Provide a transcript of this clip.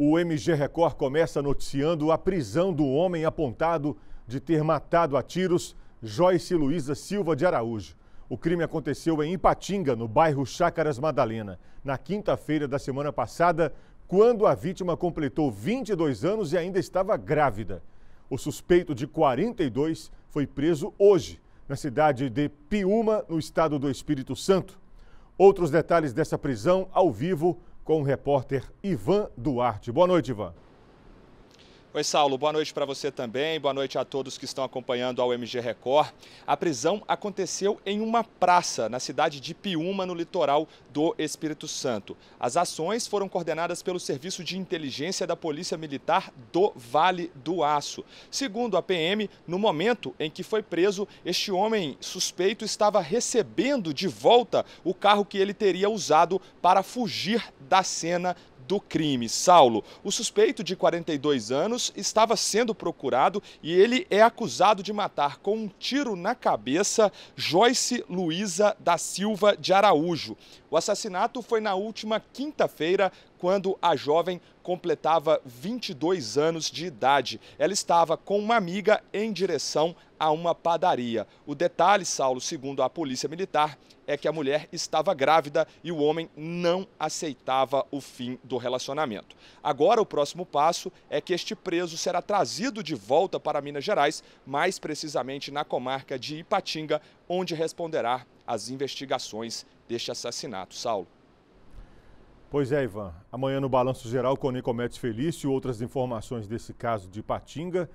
O MG Record começa noticiando a prisão do homem apontado de ter matado a tiros Joyce Luiza Silva de Araújo. O crime aconteceu em Ipatinga, no bairro Chácaras Madalena, na quinta-feira da semana passada, quando a vítima completou 22 anos e ainda estava grávida. O suspeito de 42 foi preso hoje, na cidade de Piúma, no estado do Espírito Santo. Outros detalhes dessa prisão ao vivo com o repórter Ivan Duarte. Boa noite, Ivan. Oi, Saulo, boa noite para você também, boa noite a todos que estão acompanhando ao MG Record. A prisão aconteceu em uma praça na cidade de Piúma, no litoral do Espírito Santo. As ações foram coordenadas pelo Serviço de Inteligência da Polícia Militar do Vale do Aço. Segundo a PM, no momento em que foi preso, este homem suspeito estava recebendo de volta o carro que ele teria usado para fugir da cena do crime. Saulo, o suspeito de 42 anos estava sendo procurado e ele é acusado de matar com um tiro na cabeça Joyce Luiza da Silva de Araújo. O assassinato foi na última quinta-feira, quando a jovem completava 22 anos de idade. Ela estava com uma amiga em direção a uma padaria. O detalhe, Saulo, segundo a polícia militar, é que a mulher estava grávida e o homem não aceitava o fim do relacionamento. Agora, o próximo passo é que este preso será trazido de volta para Minas Gerais, mais precisamente na comarca de Ipatinga, onde responderá às investigações deste assassinato. Saulo. Pois é, Ivan. Amanhã no Balanço Geral com Nicomedes Felício, outras informações desse caso de Patinga.